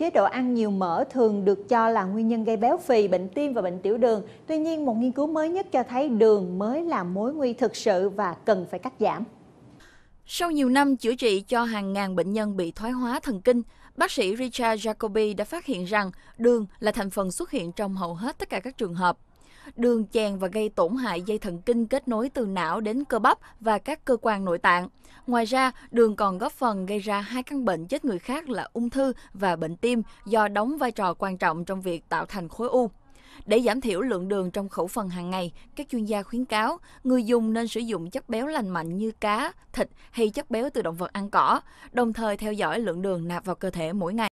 Chế độ ăn nhiều mỡ thường được cho là nguyên nhân gây béo phì, bệnh tim và bệnh tiểu đường. Tuy nhiên, một nghiên cứu mới nhất cho thấy đường mới là mối nguy thực sự và cần phải cắt giảm. Sau nhiều năm chữa trị cho hàng ngàn bệnh nhân bị thoái hóa thần kinh, bác sĩ Richard Jacobi đã phát hiện rằng đường là thành phần xuất hiện trong hầu hết tất cả các trường hợp đường chèn và gây tổn hại dây thần kinh kết nối từ não đến cơ bắp và các cơ quan nội tạng. Ngoài ra, đường còn góp phần gây ra hai căn bệnh chết người khác là ung thư và bệnh tim do đóng vai trò quan trọng trong việc tạo thành khối u. Để giảm thiểu lượng đường trong khẩu phần hàng ngày, các chuyên gia khuyến cáo người dùng nên sử dụng chất béo lành mạnh như cá, thịt hay chất béo từ động vật ăn cỏ, đồng thời theo dõi lượng đường nạp vào cơ thể mỗi ngày.